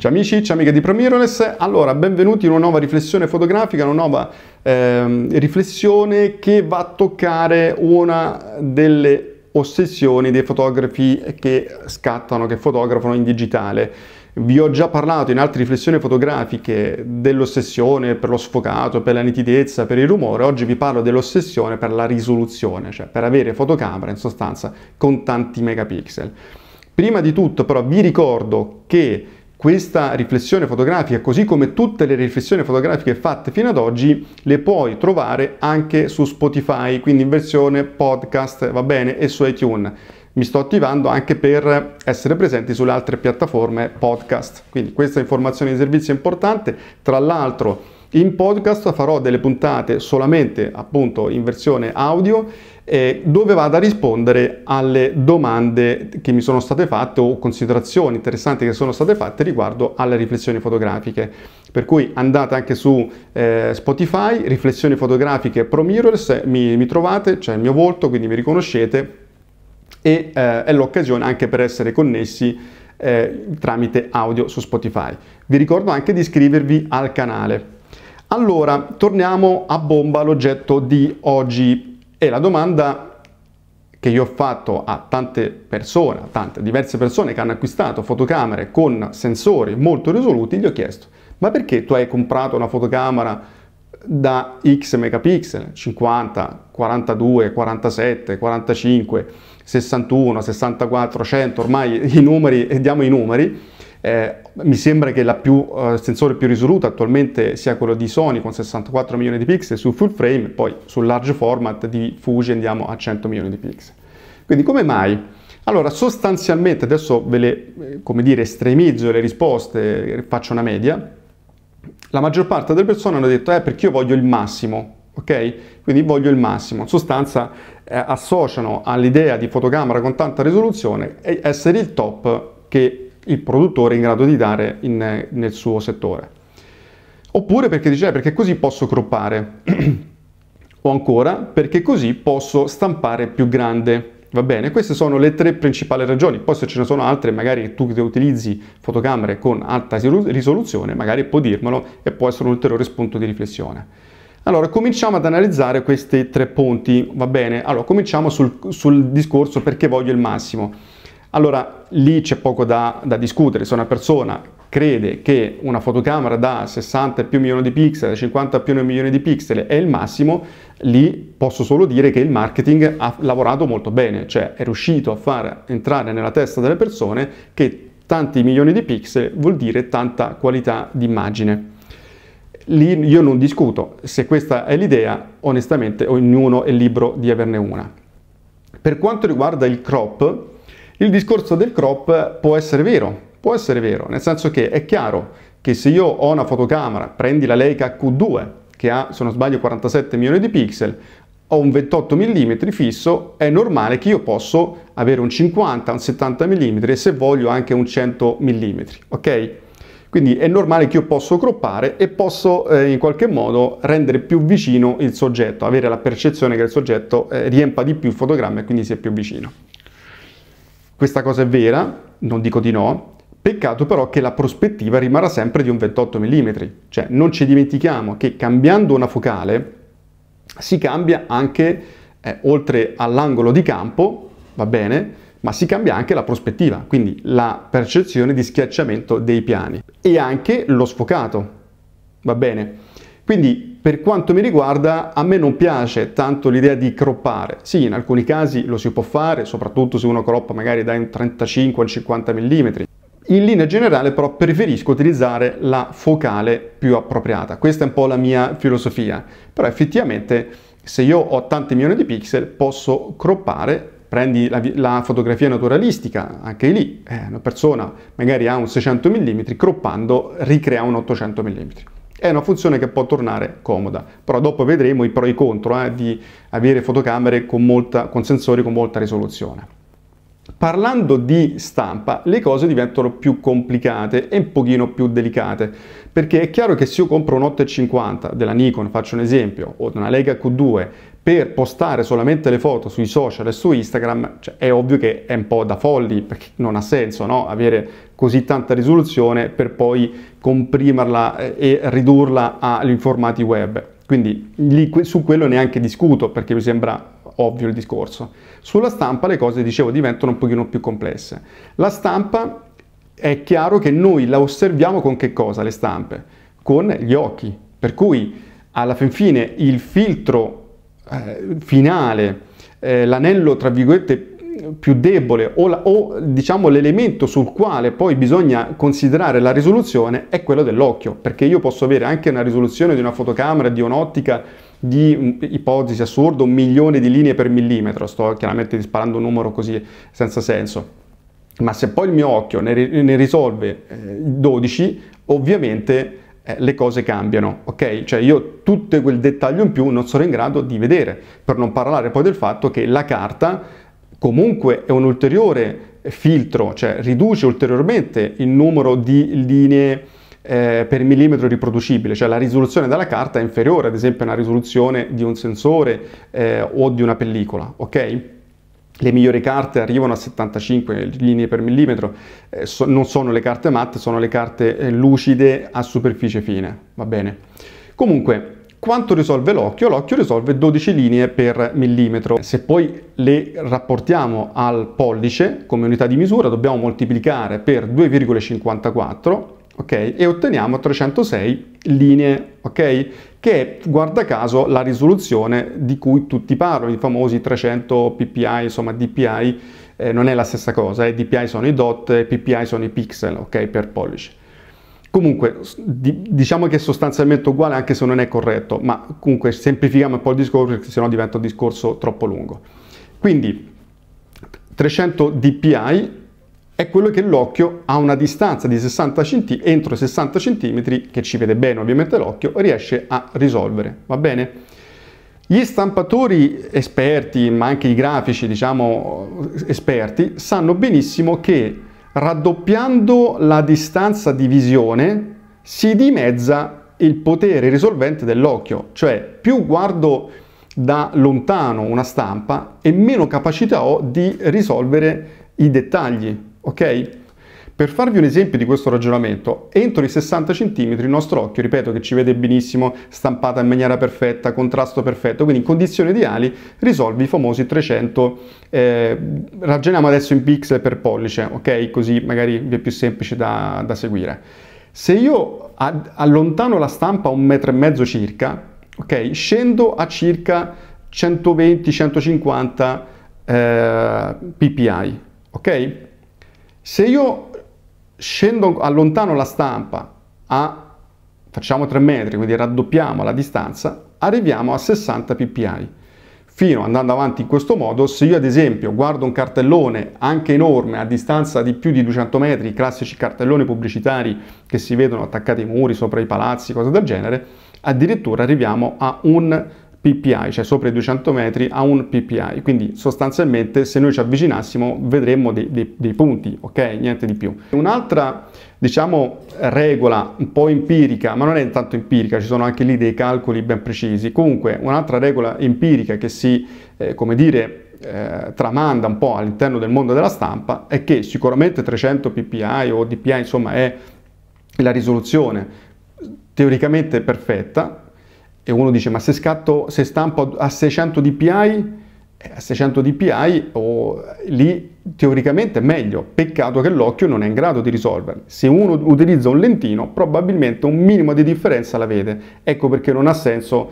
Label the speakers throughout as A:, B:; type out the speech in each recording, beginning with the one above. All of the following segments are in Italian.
A: Ciao amici, ciao amiche di Promirones, allora benvenuti in una nuova riflessione fotografica, una nuova ehm, riflessione che va a toccare una delle ossessioni dei fotografi che scattano, che fotografano in digitale. Vi ho già parlato in altre riflessioni fotografiche dell'ossessione per lo sfocato, per la nitidezza, per il rumore, oggi vi parlo dell'ossessione per la risoluzione, cioè per avere fotocamera in sostanza con tanti megapixel. Prima di tutto però vi ricordo che questa riflessione fotografica, così come tutte le riflessioni fotografiche fatte fino ad oggi, le puoi trovare anche su Spotify, quindi in versione podcast, va bene, e su iTunes. Mi sto attivando anche per essere presenti sulle altre piattaforme podcast. Quindi questa informazione di servizio è importante. Tra l'altro, in podcast farò delle puntate solamente appunto in versione audio eh, dove vado a rispondere alle domande che mi sono state fatte o considerazioni interessanti che sono state fatte riguardo alle riflessioni fotografiche. Per cui andate anche su eh, Spotify, riflessioni fotografiche Pro Mirrors, eh, mi, mi trovate, c'è cioè il mio volto, quindi mi riconoscete e eh, è l'occasione anche per essere connessi eh, tramite audio su Spotify. Vi ricordo anche di iscrivervi al canale. Allora, torniamo a bomba l'oggetto di oggi e la domanda che io ho fatto a tante persone, a tante diverse persone che hanno acquistato fotocamere con sensori molto risoluti, gli ho chiesto, ma perché tu hai comprato una fotocamera da x megapixel, 50, 42, 47, 45, 61, 64, 100, ormai i numeri, diamo i numeri, eh, mi sembra che il eh, sensore più risoluto attualmente sia quello di Sony con 64 milioni di pixel su full frame, poi sul large format di Fuji andiamo a 100 milioni di pixel. Quindi come mai? Allora, sostanzialmente, adesso ve le, eh, come dire, estremizzo le risposte, faccio una media, la maggior parte delle persone hanno detto, eh, perché io voglio il massimo, ok? Quindi voglio il massimo. In sostanza eh, associano all'idea di fotocamera con tanta risoluzione essere il top che il produttore è in grado di dare in, nel suo settore. Oppure perché dice, eh, perché così posso croppare. o ancora, perché così posso stampare più grande. Va bene, queste sono le tre principali ragioni. Poi se ce ne sono altre, magari tu che utilizzi fotocamere con alta risoluzione, magari puoi dirmelo e può essere un ulteriore spunto di riflessione. Allora, cominciamo ad analizzare questi tre punti, va bene? Allora, cominciamo sul, sul discorso perché voglio il massimo. Allora lì c'è poco da, da discutere, se una persona crede che una fotocamera da 60 più milioni di pixel, 50 più milioni di pixel è il massimo, lì posso solo dire che il marketing ha lavorato molto bene, cioè è riuscito a far entrare nella testa delle persone che tanti milioni di pixel vuol dire tanta qualità di immagine. Lì io non discuto, se questa è l'idea, onestamente ognuno è libero di averne una. Per quanto riguarda il crop, il discorso del crop può essere vero, può essere vero, nel senso che è chiaro che se io ho una fotocamera, prendi la Leica Q2, che ha, se non sbaglio, 47 milioni di pixel, ho un 28 mm fisso, è normale che io posso avere un 50, un 70 mm e se voglio anche un 100 mm, ok? Quindi è normale che io posso croppare e posso eh, in qualche modo rendere più vicino il soggetto, avere la percezione che il soggetto eh, riempa di più il fotogramma e quindi sia più vicino. Questa cosa è vera, non dico di no, peccato però che la prospettiva rimarrà sempre di un 28 mm, cioè non ci dimentichiamo che cambiando una focale si cambia anche, eh, oltre all'angolo di campo, va bene, ma si cambia anche la prospettiva, quindi la percezione di schiacciamento dei piani e anche lo sfocato, va bene? Quindi per quanto mi riguarda a me non piace tanto l'idea di croppare. Sì, in alcuni casi lo si può fare, soprattutto se uno croppa magari da un 35 al 50 mm. In linea generale però preferisco utilizzare la focale più appropriata. Questa è un po' la mia filosofia. Però effettivamente se io ho tanti milioni di pixel posso croppare prendi la, la, fotografia naturalistica, anche lì eh, una persona magari ha un 600 mm, croppando ricrea un 800 mm. È una funzione che può tornare comoda, però dopo vedremo i pro e i contro eh, di avere fotocamere con, molta, con sensori con molta risoluzione. Parlando di stampa, le cose diventano più complicate e un pochino più delicate, perché è chiaro che se io compro un 8,50 della Nikon, faccio un esempio, o di una Leica Q2, per postare solamente le foto sui social e su Instagram, cioè, è ovvio che è un po' da folli, perché non ha senso no? avere così tanta risoluzione per poi comprimerla eh, e ridurla agli formati web. Quindi lì, su quello neanche discuto, perché mi sembra ovvio il discorso. Sulla stampa le cose, dicevo, diventano un pochino più complesse. La stampa è chiaro che noi la osserviamo con che cosa le stampe? Con gli occhi. Per cui alla fin fine il filtro eh, finale, eh, l'anello tra virgolette più debole o, la, o diciamo l'elemento sul quale poi bisogna considerare la risoluzione è quello dell'occhio, perché io posso avere anche una risoluzione di una fotocamera, di un'ottica di mm, ipotesi assurdo, un milione di linee per millimetro, sto chiaramente disparando un numero così senza senso. Ma se poi il mio occhio ne, ne risolve eh, 12, ovviamente eh, le cose cambiano, ok? Cioè io tutto quel dettaglio in più non sono in grado di vedere, per non parlare poi del fatto che la carta comunque è un ulteriore filtro, cioè riduce ulteriormente il numero di linee eh, per millimetro riproducibile, cioè la risoluzione della carta è inferiore ad esempio alla risoluzione di un sensore eh, o di una pellicola, ok? Le migliori carte arrivano a 75 linee per millimetro, eh, so, non sono le carte matte, sono le carte eh, lucide a superficie fine, va bene? Comunque, quanto risolve l'occhio? L'occhio risolve 12 linee per millimetro. Se poi le rapportiamo al pollice come unità di misura, dobbiamo moltiplicare per 2,54 okay? E otteniamo 306 linee, ok? Che è, guarda caso, la risoluzione di cui tutti parlano, i famosi 300 ppi, insomma dpi, eh, non è la stessa cosa, eh? dpi sono i dot, ppi sono i pixel, ok? Per pollice. Comunque, diciamo che è sostanzialmente uguale anche se non è corretto, ma comunque semplifichiamo un po' il discorso perché sennò diventa un discorso troppo lungo. Quindi, 300 dpi è quello che l'occhio a una distanza di 60 cm, entro 60 cm, che ci vede bene ovviamente l'occhio, riesce a risolvere, va bene? Gli stampatori esperti, ma anche i grafici, diciamo, esperti, sanno benissimo che raddoppiando la distanza di visione si dimezza il potere risolvente dell'occhio, cioè più guardo da lontano una stampa e meno capacità ho di risolvere i dettagli, ok? Per farvi un esempio di questo ragionamento, entro i 60 cm il nostro occhio, ripeto che ci vede benissimo, stampata in maniera perfetta, contrasto perfetto, quindi in condizioni ideali risolvi i famosi 300, eh, ragioniamo adesso in pixel per pollice, ok? Così magari vi è più semplice da, da seguire. Se io allontano la stampa a un metro e mezzo circa, ok? Scendo a circa 120-150 eh, ppi, ok? Se io scendo, allontano la stampa a facciamo 3 metri, quindi raddoppiamo la distanza, arriviamo a 60 ppi. Fino andando avanti in questo modo, se io ad esempio guardo un cartellone anche enorme a distanza di più di 200 metri, i classici cartelloni pubblicitari che si vedono attaccati ai muri, sopra i palazzi, cose del genere, addirittura arriviamo a un PPI, cioè sopra i 200 metri, a un PPI. Quindi sostanzialmente se noi ci avvicinassimo vedremmo dei, dei, dei punti, ok? Niente di più. Un'altra, diciamo, regola un po' empirica, ma non è tanto empirica, ci sono anche lì dei calcoli ben precisi. Comunque, un'altra regola empirica che si, eh, come dire, eh, tramanda un po' all'interno del mondo della stampa è che sicuramente 300 ppi o dpi, insomma, è la risoluzione teoricamente perfetta, e uno dice, ma se, scatto, se stampo a 600 dpi, eh, a 600 dpi oh, lì teoricamente è meglio, peccato che l'occhio non è in grado di risolverli. Se uno utilizza un lentino, probabilmente un minimo di differenza la vede. Ecco perché non ha senso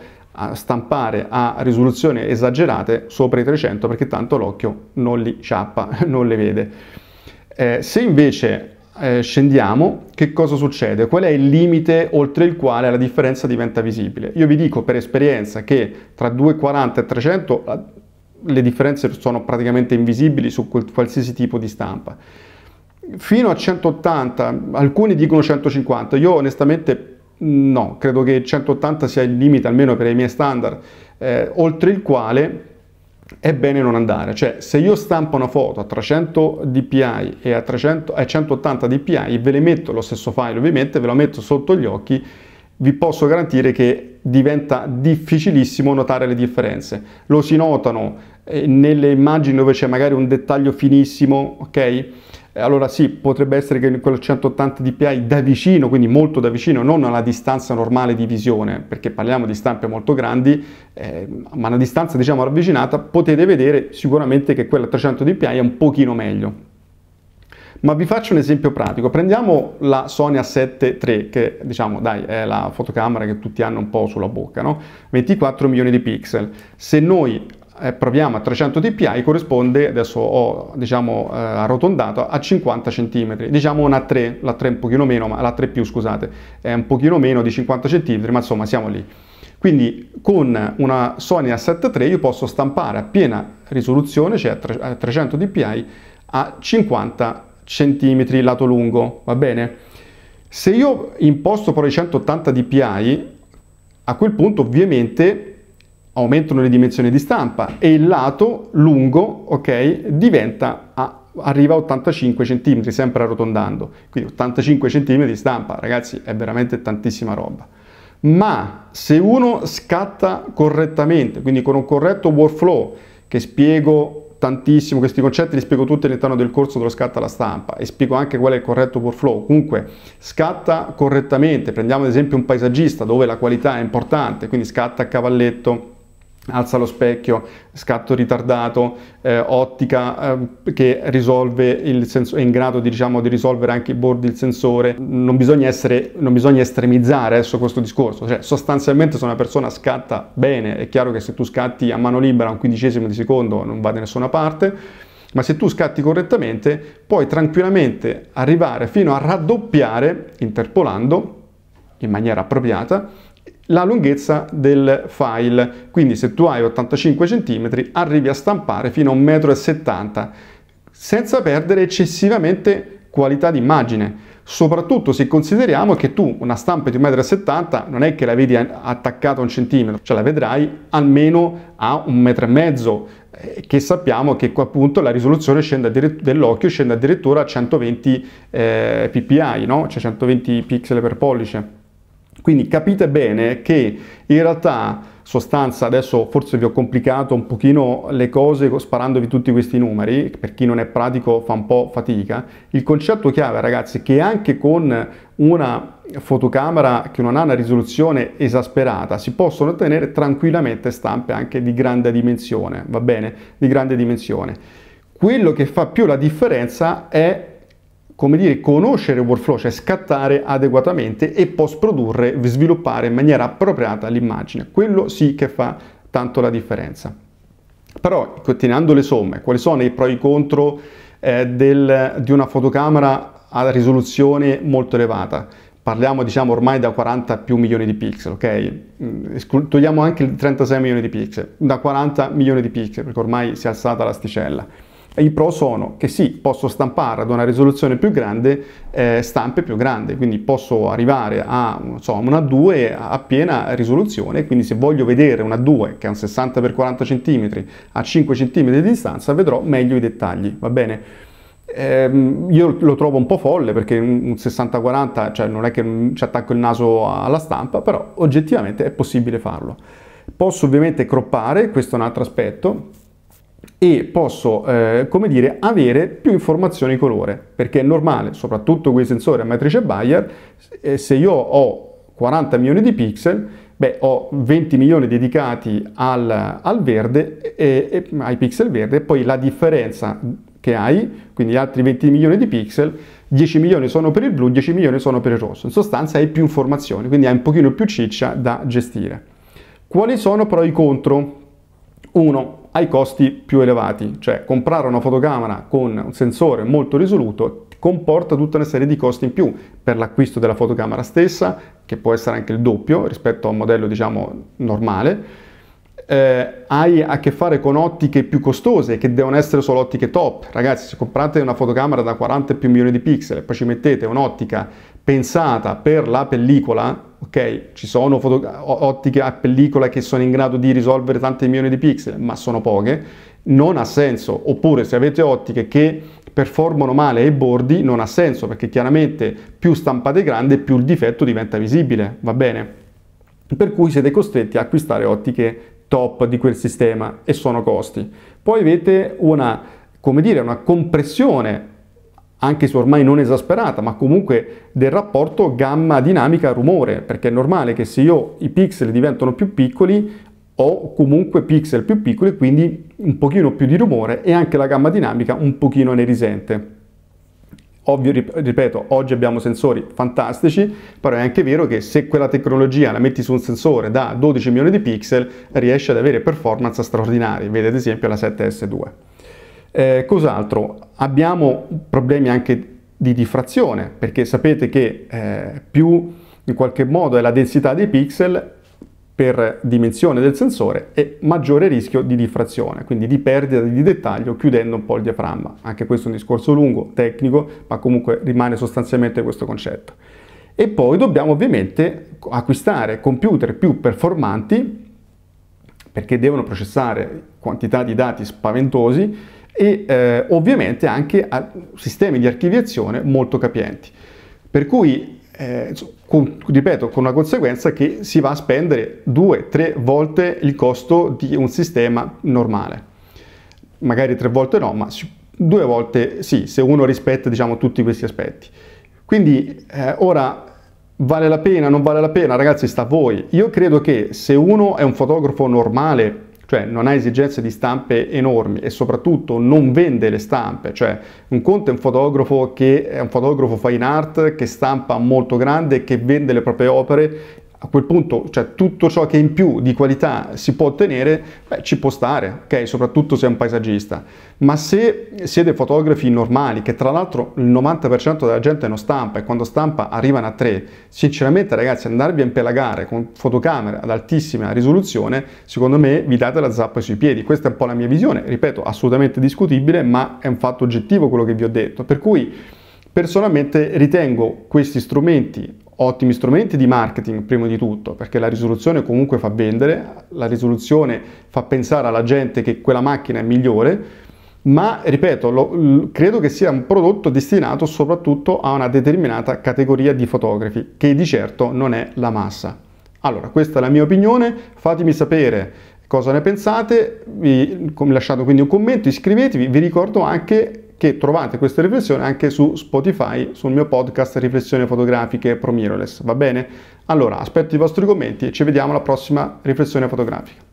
A: stampare a risoluzioni esagerate sopra i 300 perché tanto l'occhio non li ciappa, non le vede. Eh, se invece eh, scendiamo, che cosa succede? Qual è il limite oltre il quale la differenza diventa visibile? Io vi dico per esperienza che tra 240 e 300 eh, le differenze sono praticamente invisibili su qualsiasi tipo di stampa. Fino a 180, alcuni dicono 150, io onestamente no, credo che 180 sia il limite almeno per i miei standard, eh, oltre il quale è bene non andare. Cioè, se io stampo una foto a 300 dpi e a, 300, a 180 dpi, ve le metto lo stesso file ovviamente, ve lo metto sotto gli occhi, vi posso garantire che diventa difficilissimo notare le differenze. Lo si notano eh, nelle immagini dove c'è magari un dettaglio finissimo, ok? Eh, allora sì, potrebbe essere che quel 180 dpi da vicino, quindi molto da vicino, non alla distanza normale di visione, perché parliamo di stampe molto grandi, eh, ma una distanza diciamo ravvicinata, potete vedere sicuramente che quella 300 dpi è un pochino meglio. Ma vi faccio un esempio pratico, prendiamo la Sony A7 III, che diciamo dai è la fotocamera che tutti hanno un po' sulla bocca, no? 24 milioni di pixel. Se noi eh, proviamo a 300 dpi corrisponde, adesso ho diciamo eh, arrotondato, a 50 cm, diciamo una 3, la 3 un pochino meno, ma la 3 più scusate, è un pochino meno di 50 cm, ma insomma siamo lì. Quindi con una Sony A7 III io posso stampare a piena risoluzione, cioè a 300 dpi, a 50 cm lato lungo, va bene? Se io imposto però i 180 dpi, a quel punto ovviamente aumentano le dimensioni di stampa e il lato lungo, ok, diventa a, arriva a 85 cm, sempre arrotondando. Quindi 85 cm di stampa, ragazzi, è veramente tantissima roba. Ma se uno scatta correttamente, quindi con un corretto workflow, che spiego tantissimo, questi concetti li spiego tutti all'interno del corso dello scatta alla stampa e spiego anche qual è il corretto workflow. Comunque, scatta correttamente, prendiamo ad esempio un paesaggista dove la qualità è importante, quindi scatta a cavalletto, alza lo specchio, scatto ritardato, eh, ottica eh, che senso, è in grado di, diciamo, di, risolvere anche i bordi del sensore. Non bisogna, essere, non bisogna estremizzare adesso questo discorso, cioè sostanzialmente se una persona scatta bene, è chiaro che se tu scatti a mano libera un quindicesimo di secondo non va da nessuna parte, ma se tu scatti correttamente puoi tranquillamente arrivare fino a raddoppiare, interpolando in maniera appropriata, la lunghezza del file. Quindi se tu hai 85 cm arrivi a stampare fino a 1,70 m senza perdere eccessivamente qualità d'immagine. Soprattutto se consideriamo che tu una stampa di 1,70 m non è che la vedi attaccata a un centimetro, cioè la vedrai almeno a un metro e mezzo, eh, che sappiamo che appunto la risoluzione dell'occhio scende addirittura a 120 eh, ppi, no? cioè 120 pixel per pollice. Quindi capite bene che in realtà sostanza, adesso forse vi ho complicato un pochino le cose sparandovi tutti questi numeri, per chi non è pratico fa un po' fatica. Il concetto chiave ragazzi è che anche con una fotocamera che non ha una risoluzione esasperata si possono ottenere tranquillamente stampe anche di grande dimensione, va bene? Di grande dimensione. Quello che fa più la differenza è come dire, conoscere il workflow, cioè scattare adeguatamente e post produrre, sviluppare in maniera appropriata l'immagine. Quello sì che fa tanto la differenza. Però, continuando le somme, quali sono i pro e i contro eh, del, di una fotocamera a risoluzione molto elevata? Parliamo diciamo ormai da 40 più milioni di pixel, ok? Mm, togliamo anche il 36 milioni di pixel, da 40 milioni di pixel, perché ormai si è alzata l'asticella i pro sono che sì, posso stampare ad una risoluzione più grande eh, stampe più grandi, quindi posso arrivare a so, una 2 a piena risoluzione, quindi se voglio vedere una 2 che è un 60x40 cm a 5 cm di distanza vedrò meglio i dettagli, va bene? Ehm, io lo trovo un po' folle perché un 60-40 cioè non è che ci attacco il naso alla stampa, però oggettivamente è possibile farlo. Posso ovviamente croppare, questo è un altro aspetto, e posso, eh, come dire, avere più informazioni colore, perché è normale, soprattutto con i sensori a matrice Bayer, eh, se io ho 40 milioni di pixel, beh, ho 20 milioni dedicati al, al verde, e, e, ai pixel verde, e poi la differenza che hai, quindi altri 20 milioni di pixel, 10 milioni sono per il blu, 10 milioni sono per il rosso. In sostanza hai più informazioni, quindi hai un pochino più ciccia da gestire. Quali sono però i contro? Uno, ai costi più elevati, cioè comprare una fotocamera con un sensore molto risoluto comporta tutta una serie di costi in più per l'acquisto della fotocamera stessa, che può essere anche il doppio rispetto a un modello diciamo normale, eh, hai a che fare con ottiche più costose che devono essere solo ottiche top. Ragazzi, se comprate una fotocamera da 40 più milioni di pixel e poi ci mettete un'ottica pensata per la pellicola, ok, ci sono ottiche a pellicola che sono in grado di risolvere tante milioni di pixel, ma sono poche, non ha senso. Oppure se avete ottiche che performano male ai bordi, non ha senso, perché chiaramente più stampate grande, più il difetto diventa visibile, va bene? Per cui siete costretti a acquistare ottiche top di quel sistema e sono costi. Poi avete una, come dire, una compressione anche se ormai non esasperata, ma comunque del rapporto gamma dinamica rumore, perché è normale che se io i pixel diventano più piccoli ho comunque pixel più piccoli, quindi un pochino più di rumore e anche la gamma dinamica un pochino ne risente. Ovvio, ripeto, oggi abbiamo sensori fantastici, però è anche vero che se quella tecnologia la metti su un sensore da 12 milioni di pixel, riesce ad avere performance straordinarie, vedi ad esempio la 7S2. Eh, cos'altro? Abbiamo problemi anche di diffrazione, perché sapete che eh, più in qualche modo è la densità dei pixel per dimensione del sensore e maggiore rischio di diffrazione, quindi di perdita di dettaglio chiudendo un po' il diaframma. Anche questo è un discorso lungo, tecnico, ma comunque rimane sostanzialmente questo concetto. E poi dobbiamo ovviamente acquistare computer più performanti perché devono processare quantità di dati spaventosi e eh, ovviamente anche a sistemi di archiviazione molto capienti. Per cui, eh, con, ripeto, con una conseguenza che si va a spendere 2 tre volte il costo di un sistema normale. Magari tre volte no, ma due volte sì, se uno rispetta diciamo, tutti questi aspetti. Quindi eh, ora vale la pena, non vale la pena, ragazzi, sta a voi. Io credo che se uno è un fotografo normale, cioè non ha esigenze di stampe enormi e soprattutto non vende le stampe, cioè un conto è un fotografo che è un fotografo fine art che stampa molto grande, che vende le proprie opere a quel punto cioè, tutto ciò che in più di qualità si può ottenere beh, ci può stare, okay? soprattutto se è un paesaggista. Ma se siete fotografi normali, che tra l'altro il 90% della gente non stampa e quando stampa arrivano a 3, sinceramente ragazzi andarvi a impelagare con fotocamere ad altissima risoluzione, secondo me vi date la zappa sui piedi. Questa è un po' la mia visione, ripeto, assolutamente discutibile, ma è un fatto oggettivo quello che vi ho detto. Per cui personalmente ritengo questi strumenti ottimi strumenti di marketing prima di tutto, perché la risoluzione comunque fa vendere, la risoluzione fa pensare alla gente che quella macchina è migliore, ma ripeto, lo, credo che sia un prodotto destinato soprattutto a una determinata categoria di fotografi, che di certo non è la massa. Allora, questa è la mia opinione, fatemi sapere cosa ne pensate, vi lasciate quindi un commento, iscrivetevi, vi ricordo anche che trovate queste riflessioni anche su Spotify, sul mio podcast Riflessioni fotografiche Pro Mirrorless, va bene? Allora, aspetto i vostri commenti e ci vediamo alla prossima riflessione fotografica.